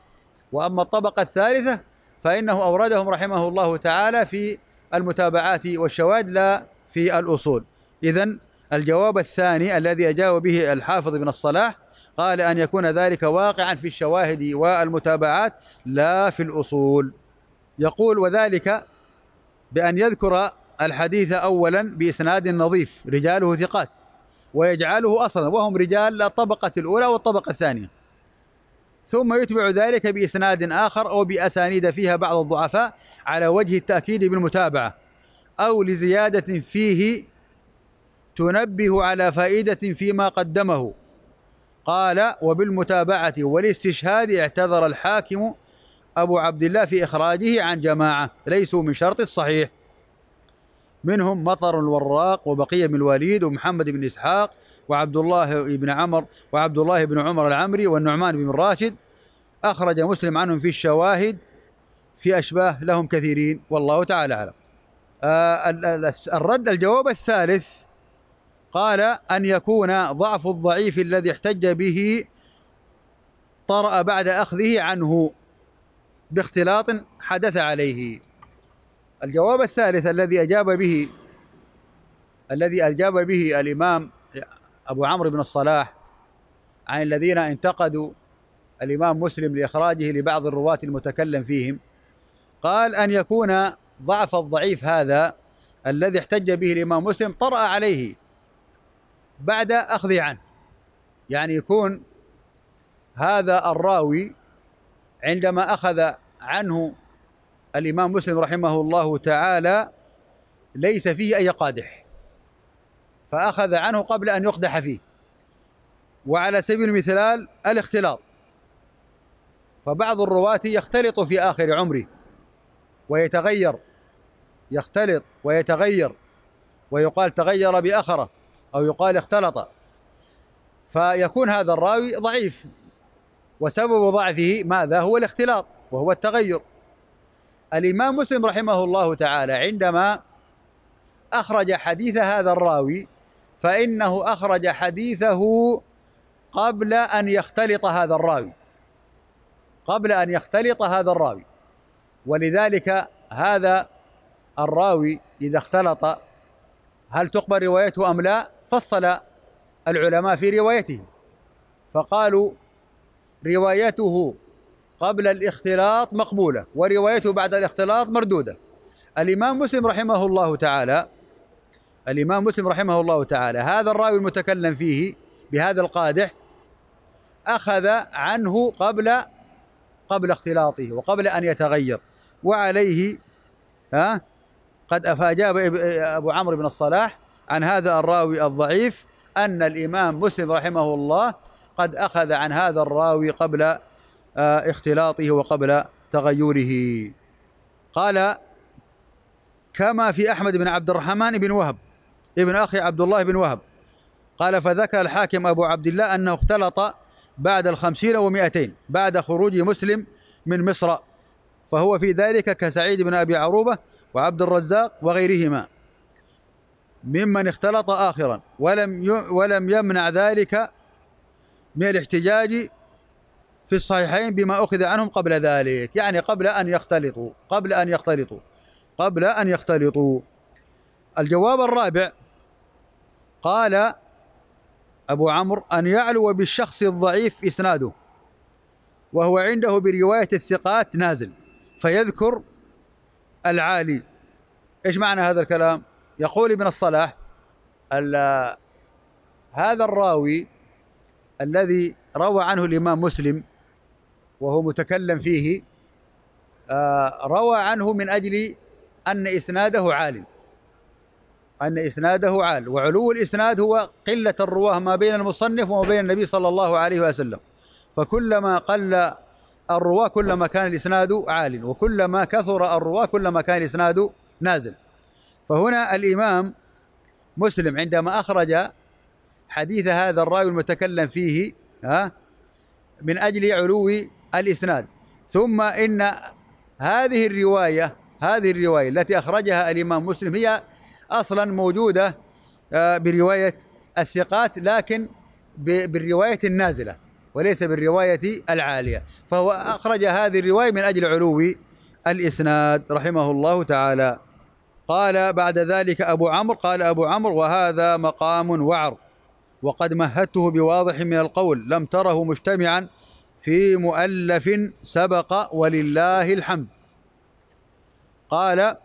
وأما الطبقة الثالثة فإنه أوردهم رحمه الله تعالى في المتابعات والشواهد لا في الأصول إذا الجواب الثاني الذي أجاب به الحافظ بن الصلاح قال أن يكون ذلك واقعا في الشواهد والمتابعات لا في الأصول يقول وذلك بأن يذكر الحديث أولا بإسناد نظيف رجاله ثقات ويجعله أصلا وهم رجال الطبقة الأولى والطبقة الثانية ثم يتبع ذلك بإسناد آخر أو بأسانيد فيها بعض الضعفاء على وجه التأكيد بالمتابعة أو لزيادة فيه تنبه على فائدة فيما قدمه قال وبالمتابعة والاستشهاد اعتذر الحاكم أبو عبد الله في إخراجه عن جماعة ليسوا من شرط الصحيح منهم مطر الوراق وبقية من الوليد ومحمد بن إسحاق وعبد الله بن عمر وعبد الله بن عمر العمري والنعمان بن راشد أخرج مسلم عنهم في الشواهد في أشباه لهم كثيرين والله تعالى أعلم آه الرد الجواب الثالث قال أن يكون ضعف الضعيف الذي احتج به طرأ بعد أخذه عنه باختلاط حدث عليه الجواب الثالث الذي أجاب به الذي أجاب به الإمام أبو عمرو بن الصلاح عن الذين انتقدوا الإمام مسلم لإخراجه لبعض الرواة المتكلم فيهم قال أن يكون ضعف الضعيف هذا الذي احتج به الإمام مسلم طرأ عليه بعد أخذه عنه يعني يكون هذا الراوي عندما أخذ عنه الإمام مسلم رحمه الله تعالى ليس فيه أي قادح فأخذ عنه قبل أن يقدح فيه وعلى سبيل المثال الاختلاط فبعض الرواة يختلط في آخر عمره ويتغير يختلط ويتغير ويقال تغير بأخره أو يقال اختلط فيكون هذا الراوي ضعيف وسبب ضعفه ماذا هو الاختلاط وهو التغير الإمام مسلم رحمه الله تعالى عندما أخرج حديث هذا الراوي فإنه أخرج حديثه قبل أن يختلط هذا الراوي قبل أن يختلط هذا الراوي ولذلك هذا الراوي إذا اختلط هل تقبل روايته أم لا فصل العلماء في روايته فقالوا روايته قبل الاختلاط مقبولة وروايته بعد الاختلاط مردودة الإمام مسلم رحمه الله تعالى الإمام مسلم رحمه الله تعالى هذا الراوي المتكلم فيه بهذا القادح أخذ عنه قبل قبل اختلاطه وقبل أن يتغير وعليه ها قد أفاجأ أبو عمرو بن الصلاح عن هذا الراوي الضعيف أن الإمام مسلم رحمه الله قد أخذ عن هذا الراوي قبل آه، اختلاطه وقبل تغيره قال كما في أحمد بن عبد الرحمن بن وهب ابن أخي عبد الله بن وهب قال فذكر الحاكم أبو عبد الله أنه اختلط بعد الخمسين ومئتين بعد خروج مسلم من مصر فهو في ذلك كسعيد بن أبي عروبة وعبد الرزاق وغيرهما ممن اختلط آخرا ولم ولم يمنع ذلك من الاحتجاج في الصحيحين بما أخذ عنهم قبل ذلك يعني قبل أن يختلطوا قبل أن يختلطوا قبل أن يختلطوا الجواب الرابع قال أبو عمرو أن يعلو بالشخص الضعيف إسناده وهو عنده برواية الثقات نازل فيذكر العالي إيش معنى هذا الكلام يقول ابن الصلاح هذا الراوي الذي روى عنه الإمام مسلم وهو متكلم فيه آه، روى عنه من أجل أن إسناده عال أن إسناده عال وعلو الإسناد هو قلة الرواة ما بين المصنف وما بين النبي صلى الله عليه وسلم فكلما قل الرواة كلما كان الإسناد عال وكلما كثر الرواة كلما كان الإسناد نازل فهنا الإمام مسلم عندما أخرج حديث هذا الراوي المتكلم فيه ها آه، من أجل علو الإسناد ثم إن هذه الرواية هذه الرواية التي أخرجها الإمام مسلم هي أصلا موجودة آه، برواية الثقات لكن بالرواية النازلة وليس بالرواية العالية فهو أخرج هذه الرواية من أجل علو الإسناد رحمه الله تعالى قال بعد ذلك أبو عمرو قال أبو عمرو وهذا مقام وعر وقد مهدته بواضح من القول لم تره مجتمعا في مؤلف سبق ولله الحمد قال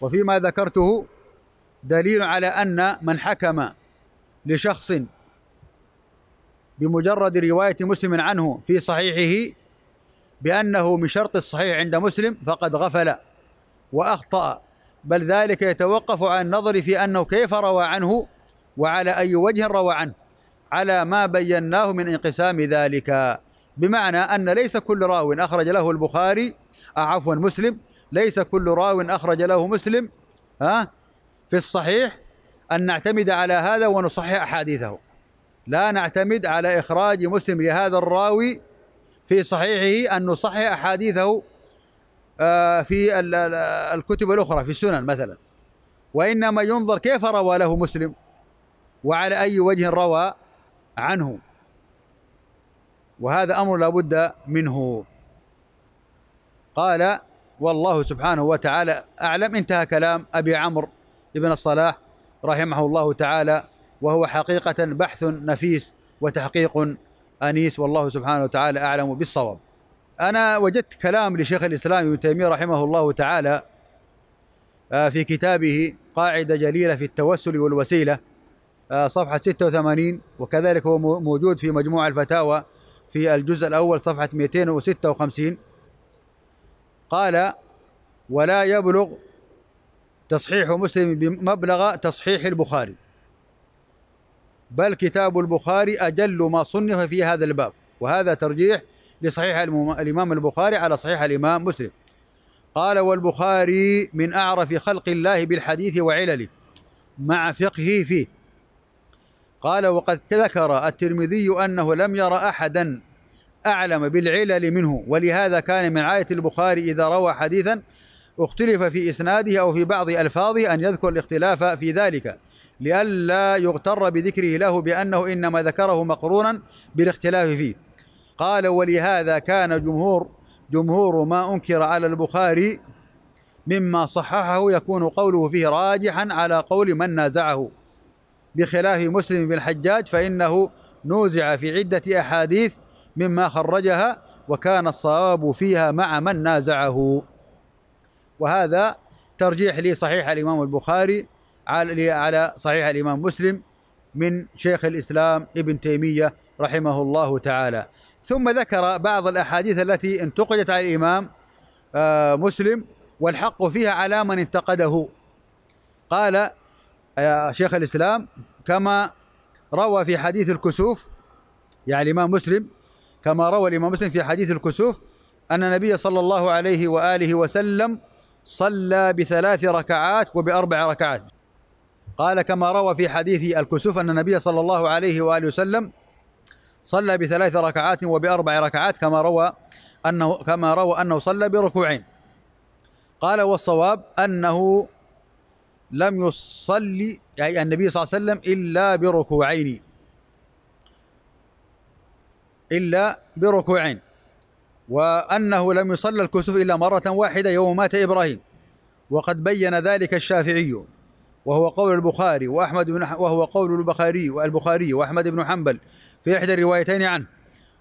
وفيما ذكرته دليل على ان من حكم لشخص بمجرد روايه مسلم عنه في صحيحه بانه من شرط الصحيح عند مسلم فقد غفل واخطا بل ذلك يتوقف عن النظر في انه كيف روى عنه وعلى اي وجه روى عنه على ما بيناه من انقسام ذلك بمعنى أن ليس كل راو أخرج له البخاري آه، عفوا مسلم ليس كل راو أخرج له مسلم ها آه، في الصحيح أن نعتمد على هذا ونصحح أحاديثه لا نعتمد على إخراج مسلم لهذا الراوي في صحيحه أن نصحح أحاديثه آه، في الكتب الأخرى في السنن مثلا وإنما ينظر كيف روى له مسلم وعلى أي وجه روى عنه وهذا امر لا بد منه قال والله سبحانه وتعالى اعلم انتهى كلام ابي عمرو بن الصلاح رحمه الله تعالى وهو حقيقه بحث نفيس وتحقيق انيس والله سبحانه وتعالى اعلم بالصواب انا وجدت كلام لشيخ الاسلام ابن تيميه رحمه الله تعالى آه، في كتابه قاعده جليله في التوسل والوسيله آه، صفحة 86 وكذلك هو موجود في مجموع الفتاوى في الجزء الأول صفحة 256 قال ولا يبلغ تصحيح مسلم بمبلغ تصحيح البخاري بل كتاب البخاري أجل ما صنف في هذا الباب وهذا ترجيح لصحيح الإمام البخاري على صحيح الإمام مسلم قال والبخاري من أعرف خلق الله بالحديث وعلله مع فقهه فيه قال وقد ذكر الترمذي أنه لم يرى أحدا أعلم بالعلل منه ولهذا كان من عاية البخاري إذا روى حديثا اختلف في إسناده أو في بعض ألفاظه أن يذكر الاختلاف في ذلك لئلا يغتر بذكره له بأنه إنما ذكره مقرونا بالاختلاف فيه قال ولهذا كان جمهور جمهور ما أنكر على البخاري مما صححه يكون قوله فيه راجحا على قول من نازعه بخلاف مسلم بن الحجاج فإنه نوزع في عدة أحاديث مما خرجها وكان الصواب فيها مع من نازعه وهذا ترجيح لصحيح الإمام البخاري على صحيح الإمام مسلم من شيخ الإسلام ابن تيمية رحمه الله تعالى ثم ذكر بعض الأحاديث التي انتقدت على الإمام آه، مسلم والحق فيها على من انتقده قال شيخ الإسلام كما روى في حديث الكسوف يعني الإمام مسلم كما روى الإمام مسلم في حديث الكسوف أن النبي صلى الله عليه وآله وسلم صلى بثلاث ركعات وبأربع ركعات قال كما روى في حديث الكسوف أن النبي صلى الله عليه وآله وسلم صلى بثلاث ركعات وبأربع ركعات كما روى أنه كما روى أنه صلى بركوعين قال والصواب أنه لم يصلي يعني النبي صلى الله عليه وسلم إلا بركوعين إلا بركوعين وأنه لم يصلى الكسوف إلا مرة واحدة يوم مات إبراهيم وقد بين ذلك الشافعي وهو قول البخاري وأحمد بن وهو قول البخاري والبخاري وأحمد بن حنبل في إحدى الروايتين عنه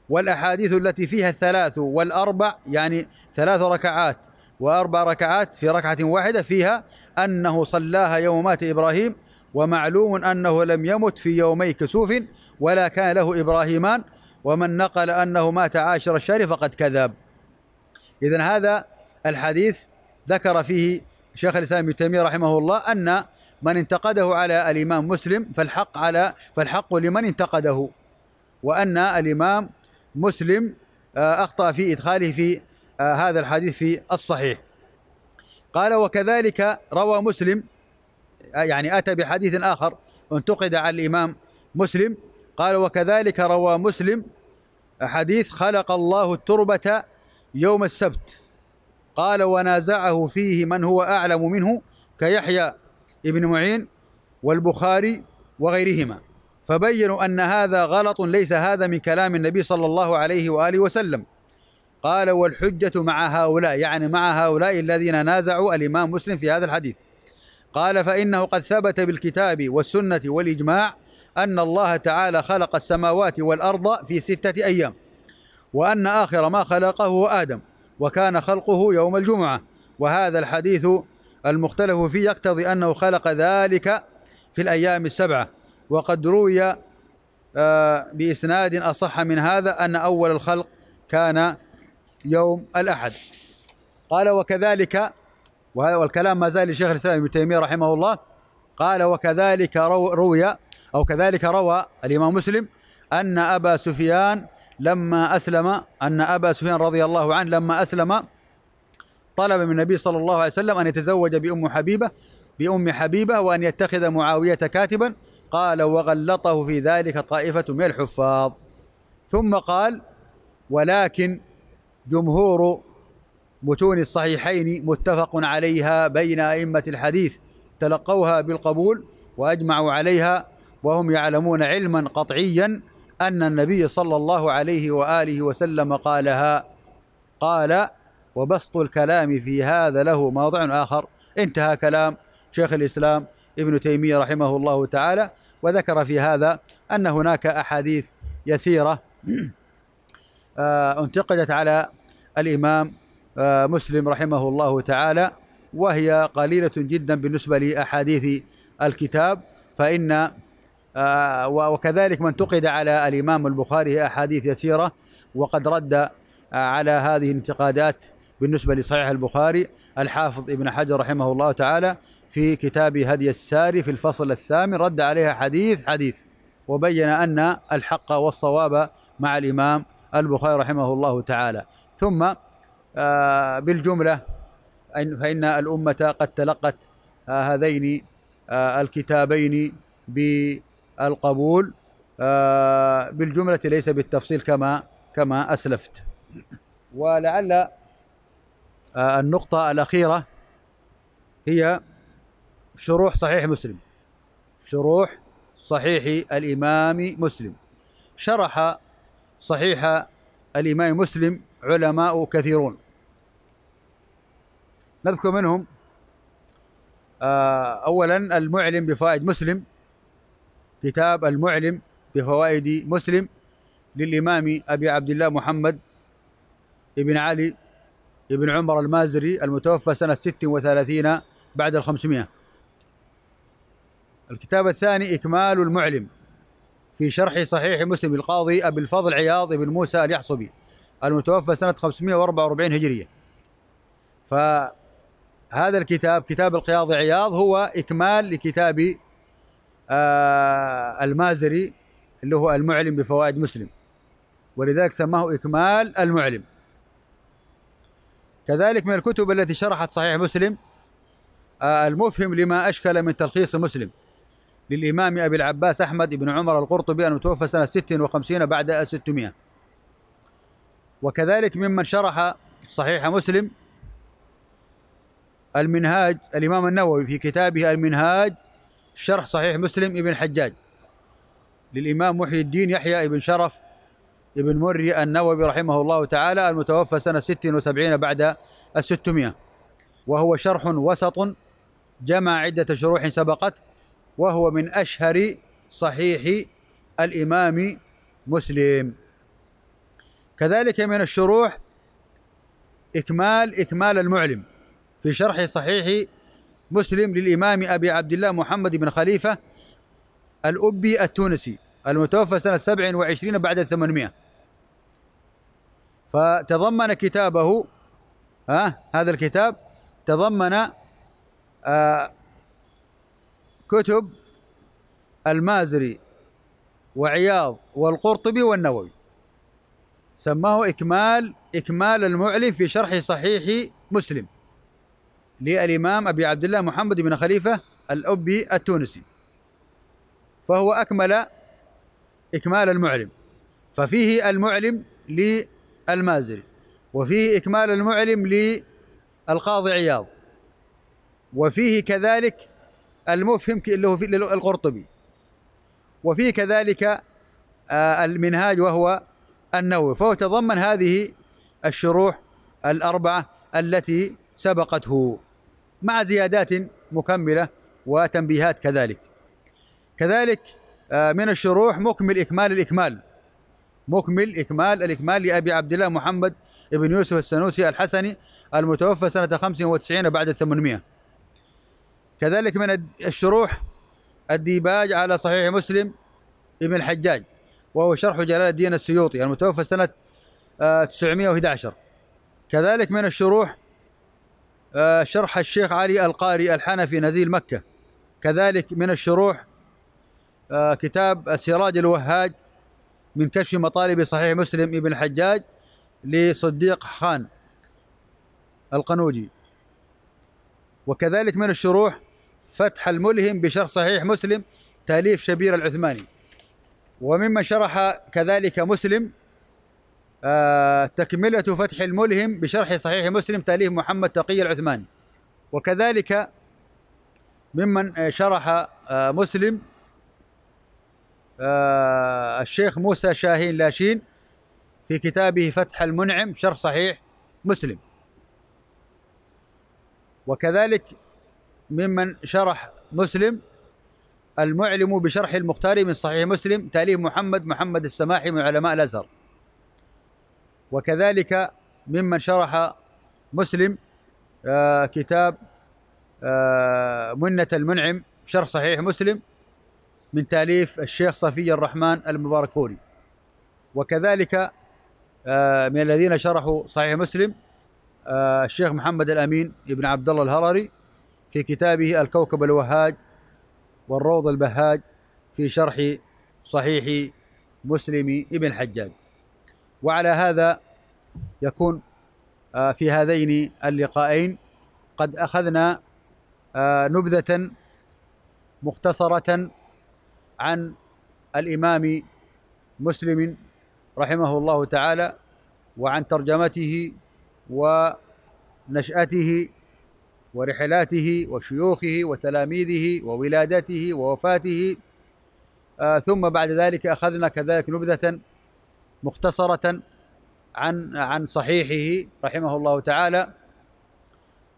والأحاديث التي فيها الثلاث والأربع يعني ثلاث ركعات وأربع ركعات في ركعة واحدة فيها أنه صلاها يوم مات إبراهيم ومعلوم أنه لم يمت في يومي كسوف ولا كان له إبراهيمان ومن نقل أنه مات عاشر الشهر فقد كذب إذا هذا الحديث ذكر فيه شيخ الإسلام ابن تيمية رحمه الله أن من انتقده على الإمام مسلم فالحق على فالحق لمن انتقده وأن الإمام مسلم آه، أخطأ في إدخاله في آه، هذا الحديث في الصحيح قال وكذلك روى مسلم آه، يعني أتى بحديث آخر انتقد على الإمام مسلم قال وكذلك روى مسلم حديث خلق الله التربة يوم السبت قال ونازعه فيه من هو أعلم منه كيحيى ابن معين والبخاري وغيرهما فبينوا أن هذا غلط ليس هذا من كلام النبي صلى الله عليه وآله وسلم قال والحجة مع هؤلاء يعني مع هؤلاء الذين نازعوا الإمام مسلم في هذا الحديث قال فإنه قد ثبت بالكتاب والسنة والإجماع أن الله تعالى خلق السماوات والأرض في ستة أيام وأن آخر ما خلقه هو آدم وكان خلقه يوم الجمعة وهذا الحديث المختلف فيه يقتضي أنه خلق ذلك في الأيام السبعة وقد روي آه، بإسناد أصح من هذا أن أول الخلق كان يوم الأحد قال وكذلك وهذا والكلام ما زال لشيخ الإسلام ابن تيمية رحمه الله قال وكذلك رو روي أو كذلك روى الإمام مسلم أن أبا سفيان لما أسلم أن أبا سفيان رضي الله عنه لما أسلم طلب من النبي صلى الله عليه وسلم أن يتزوج بأم حبيبة بأم حبيبة وأن يتخذ معاوية كاتبا قال وغلطه في ذلك طائفة من الحفاظ ثم قال ولكن جمهور متون الصحيحين متفق عليها بين أئمة الحديث تلقوها بالقبول وأجمعوا عليها وهم يعلمون علما قطعيا أن النبي صلى الله عليه وآله وسلم قالها قال وبسط الكلام في هذا له موضع آخر انتهى كلام شيخ الإسلام ابن تيمية رحمه الله تعالى وذكر في هذا أن هناك أحاديث يسيرة آه، انتقدت على الإمام آه، مسلم رحمه الله تعالى وهي قليلة جدا بالنسبة لأحاديث الكتاب فإن آه، وكذلك من انتقد على الإمام البخاري أحاديث يسيرة وقد رد آه، على هذه الانتقادات بالنسبة لصحيح البخاري الحافظ ابن حجر رحمه الله تعالى في كتاب هدي الساري في الفصل الثامن رد عليها حديث حديث وبين أن الحق والصواب مع الإمام البخاري رحمه الله تعالى ثم آه، بالجملة فإن الأمة قد تلقت آه، هذين آه، الكتابين بالقبول بالجملة ليس بالتفصيل كما كما أسلفت ولعل النقطة الأخيرة هي شروح صحيح مسلم شروح صحيح الإمام مسلم شرح صحيح الإمام مسلم علماء كثيرون نذكر منهم آه، أولا المعلم بفوائد مسلم كتاب المعلم بفوائد مسلم للإمام أبي عبد الله محمد ابن علي ابن عمر المازري المتوفى سنة 36 بعد الخمسمائة الكتاب الثاني إكمال المعلم في شرح صحيح مسلم القاضي أبي الفضل عياض بن موسى اليحصبي المتوفى سنة 544 هجرية فهذا الكتاب كتاب القياضي عياض هو إكمال لكتاب آه، المازري اللي هو المعلم بفوائد مسلم ولذلك سماه إكمال المعلم كذلك من الكتب التي شرحت صحيح مسلم آه، المفهم لما أشكل من تلخيص مسلم للإمام أبي العباس أحمد بن عمر القرطبي المتوفى سنة 56 بعد 600 وكذلك ممن شرح صحيح مسلم المنهاج الإمام النووي في كتابه المنهاج شرح صحيح مسلم ابن حجاج للإمام محي الدين يحيى ابن شرف ابن مري النووي رحمه الله تعالى المتوفى سنة 76 بعد الستمائة وهو شرح وسط جمع عدة شروح سبقت وهو من أشهر صحيح الإمام مسلم كذلك من الشروح إكمال إكمال المعلم في شرح صحيح مسلم للإمام أبي عبد الله محمد بن خليفة الأبي التونسي المتوفى سنة 27 بعد 800 فتضمن كتابه ها هذا الكتاب تضمن آه كتب المازري وعياض والقرطبي والنووي سماه إكمال إكمال المعلم في شرح صحيح مسلم للإمام أبي عبد الله محمد بن خليفة الأبي التونسي فهو أكمل إكمال المعلم ففيه المعلم للمازري وفيه إكمال المعلم للقاضي عياض وفيه كذلك المفهم اللي هو للقرطبي وفيه كذلك آه، المنهاج وهو النووي فهو تضمن هذه الشروح الأربعة التي سبقته مع زيادات مكملة وتنبيهات كذلك كذلك آه، من الشروح مكمل إكمال الإكمال مكمل إكمال الإكمال لأبي عبد الله محمد بن يوسف السنوسي الحسني المتوفى سنة 95 بعد 800 كذلك من الشروح الديباج على صحيح مسلم ابن الحجاج وهو شرح جلال الدين السيوطي المتوفى يعني سنة 911 آه، كذلك من الشروح آه، شرح الشيخ علي القاري الحنفي نزيل مكة كذلك من الشروح آه، كتاب السراج الوهاج من كشف مطالب صحيح مسلم ابن الحجاج لصديق خان القنوجي وكذلك من الشروح فتح الملهم بشرح صحيح مسلم تاليف شبير العثماني ومما شرح كذلك مسلم آه، تكملة فتح الملهم بشرح صحيح مسلم تأليف محمد تقي العثماني وكذلك ممن آه، شرح آه، مسلم الشيخ موسى شاهين لاشين في كتابه فتح المنعم شرح صحيح مسلم وكذلك ممن شرح مسلم المعلم بشرح المختار من صحيح مسلم تأليف محمد محمد السماحي من علماء الأزهر وكذلك ممن شرح مسلم آه كتاب آه منة المنعم شرح صحيح مسلم من تأليف الشيخ صفي الرحمن المبارك فوري وكذلك آه من الذين شرحوا صحيح مسلم آه، الشيخ محمد الأمين ابن عبد الله الهرري في كتابه الكوكب الوهاج والروض البهاج في شرح صحيح مسلم ابن حجاج وعلى هذا يكون آه، في هذين اللقاءين قد أخذنا آه، نبذة مختصرة عن الإمام مسلم رحمه الله تعالى وعن ترجمته ونشأته ورحلاته وشيوخه وتلاميذه وولادته ووفاته آه ثم بعد ذلك اخذنا كذلك نبذه مختصره عن عن صحيحه رحمه الله تعالى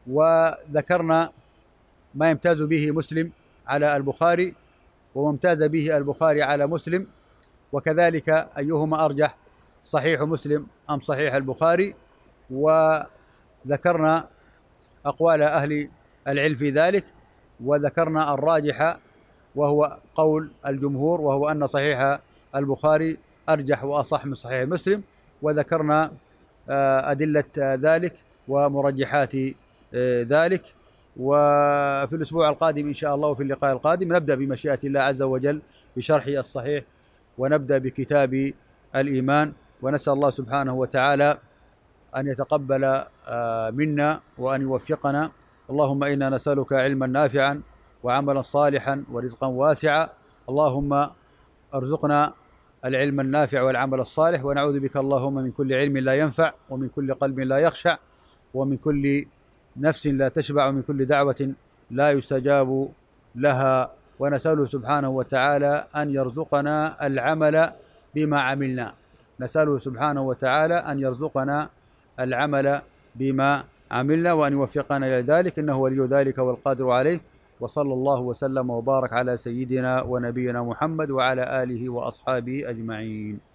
وذكرنا ما يمتاز به مسلم على البخاري وما امتاز به البخاري على مسلم وكذلك ايهما ارجح صحيح مسلم ام صحيح البخاري وذكرنا أقوال أهل العلم في ذلك وذكرنا الراجح وهو قول الجمهور وهو أن صحيح البخاري أرجح وأصح من صحيح مسلم وذكرنا آه، أدلة ذلك ومرجحات آه، ذلك وفي الأسبوع القادم إن شاء الله وفي اللقاء القادم نبدأ بمشيئة الله عز وجل بشرح الصحيح ونبدأ بكتاب الإيمان ونسأل الله سبحانه وتعالى أن يتقبل آه، منا وأن يوفقنا اللهم إنا نسألك علما نافعا وعملا صالحا ورزقا واسعا اللهم ارزقنا العلم النافع والعمل الصالح ونعوذ بك اللهم من كل علم لا ينفع ومن كل قلب لا يخشع ومن كل نفس لا تشبع ومن كل دعوة لا يستجاب لها ونسأله سبحانه وتعالى أن يرزقنا العمل بما عملنا نسأله سبحانه وتعالى أن يرزقنا العمل بما عملنا وأن يوفقنا إلى ذلك إنه ولي ذلك والقادر عليه وصلى الله وسلم وبارك على سيدنا ونبينا محمد وعلى آله وأصحابه أجمعين